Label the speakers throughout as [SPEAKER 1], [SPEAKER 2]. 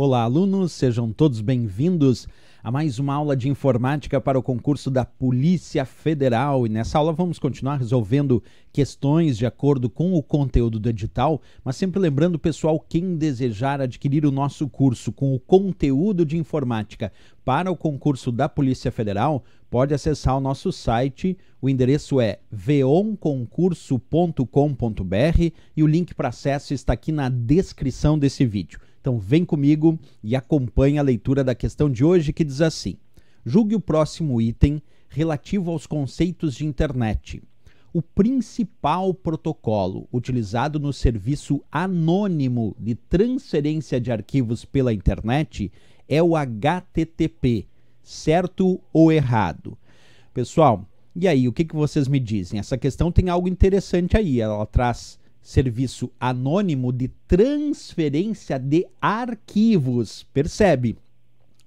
[SPEAKER 1] Olá, alunos, sejam todos bem-vindos a mais uma aula de informática para o concurso da Polícia Federal. E nessa aula vamos continuar resolvendo questões de acordo com o conteúdo do edital, mas sempre lembrando, pessoal, quem desejar adquirir o nosso curso com o conteúdo de informática para o concurso da Polícia Federal, pode acessar o nosso site. O endereço é veonconcurso.com.br e o link para acesso está aqui na descrição desse vídeo. Então vem comigo e acompanhe a leitura da questão de hoje que diz assim: Julgue o próximo item relativo aos conceitos de internet. O principal protocolo utilizado no serviço anônimo de transferência de arquivos pela internet é o HTTP, certo ou errado? Pessoal, e aí, o que, que vocês me dizem? Essa questão tem algo interessante aí. Ela traz serviço anônimo de transferência de arquivos. Percebe?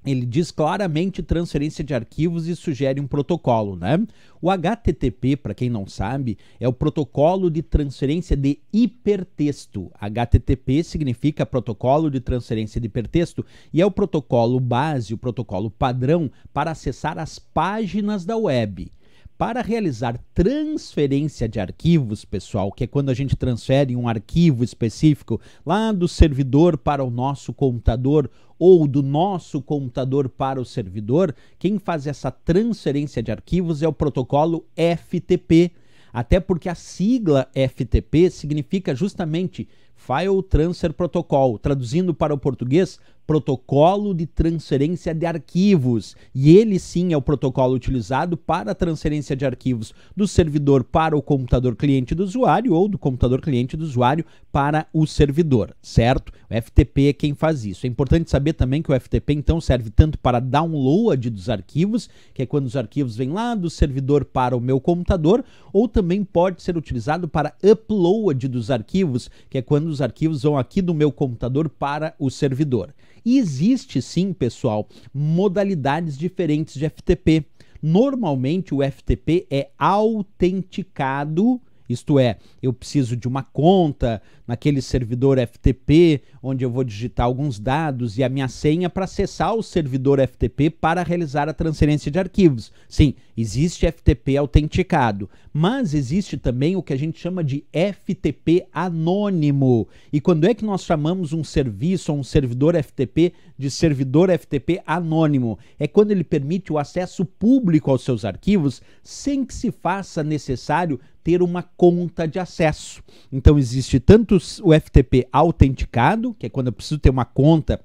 [SPEAKER 1] Ele diz claramente transferência de arquivos e sugere um protocolo, né? O HTTP, para quem não sabe, é o protocolo de transferência de hipertexto. HTTP significa protocolo de transferência de hipertexto e é o protocolo base, o protocolo padrão para acessar as páginas da web para realizar transferência de arquivos, pessoal, que é quando a gente transfere um arquivo específico lá do servidor para o nosso computador ou do nosso computador para o servidor, quem faz essa transferência de arquivos é o protocolo FTP. Até porque a sigla FTP significa justamente File Transfer Protocol, traduzindo para o português, protocolo de transferência de arquivos. E ele sim é o protocolo utilizado para a transferência de arquivos do servidor para o computador cliente do usuário ou do computador cliente do usuário para o servidor, certo? O FTP é quem faz isso. É importante saber também que o FTP então serve tanto para download dos arquivos, que é quando os arquivos vêm lá do servidor para o meu computador, ou também pode ser utilizado para upload dos arquivos, que é quando os arquivos vão aqui do meu computador para o servidor. E existe sim, pessoal, modalidades diferentes de FTP. Normalmente o FTP é autenticado isto é, eu preciso de uma conta naquele servidor FTP, onde eu vou digitar alguns dados e a minha senha para acessar o servidor FTP para realizar a transferência de arquivos. Sim, existe FTP autenticado, mas existe também o que a gente chama de FTP anônimo. E quando é que nós chamamos um serviço ou um servidor FTP de servidor FTP anônimo? É quando ele permite o acesso público aos seus arquivos sem que se faça necessário ter uma conta de acesso. Então existe tanto o FTP autenticado, que é quando eu preciso ter uma conta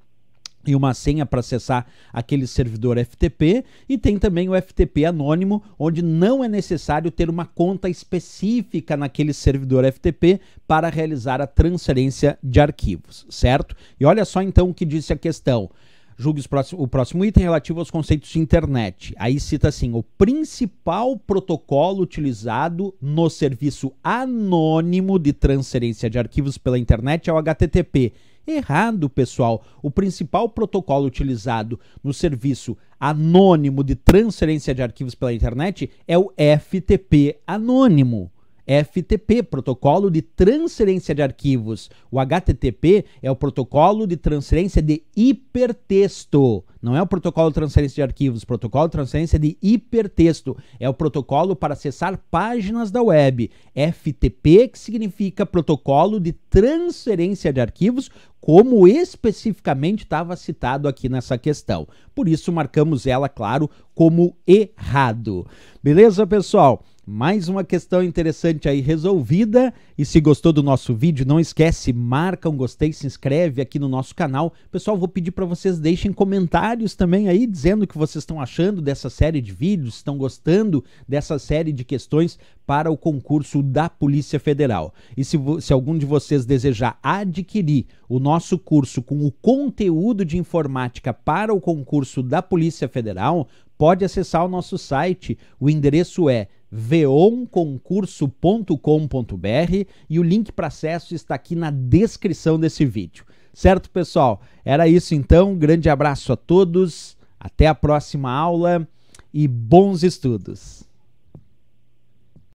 [SPEAKER 1] e uma senha para acessar aquele servidor FTP, e tem também o FTP anônimo, onde não é necessário ter uma conta específica naquele servidor FTP para realizar a transferência de arquivos, certo? E olha só então o que disse a questão. Julgue o próximo item relativo aos conceitos de internet. Aí cita assim: o principal protocolo utilizado no serviço anônimo de transferência de arquivos pela internet é o HTTP. Errado, pessoal. O principal protocolo utilizado no serviço anônimo de transferência de arquivos pela internet é o FTP anônimo. FTP, Protocolo de Transferência de Arquivos. O HTTP é o protocolo de transferência de hipertexto. Não é o protocolo de transferência de arquivos, o protocolo de transferência de hipertexto. É o protocolo para acessar páginas da web. FTP, que significa Protocolo de Transferência de Arquivos, como especificamente estava citado aqui nessa questão. Por isso, marcamos ela, claro, como errado. Beleza, pessoal? Mais uma questão interessante aí resolvida. E se gostou do nosso vídeo, não esquece, marca um gostei, se inscreve aqui no nosso canal. Pessoal, vou pedir para vocês deixem comentários também aí dizendo o que vocês estão achando dessa série de vídeos, estão gostando dessa série de questões para o concurso da Polícia Federal. E se, se algum de vocês desejar adquirir o nosso curso com o conteúdo de informática para o concurso da Polícia Federal, pode acessar o nosso site. O endereço é veonconcurso.com.br e o link para acesso está aqui na descrição desse vídeo. Certo, pessoal? Era isso então. grande abraço a todos. Até a próxima aula e bons estudos.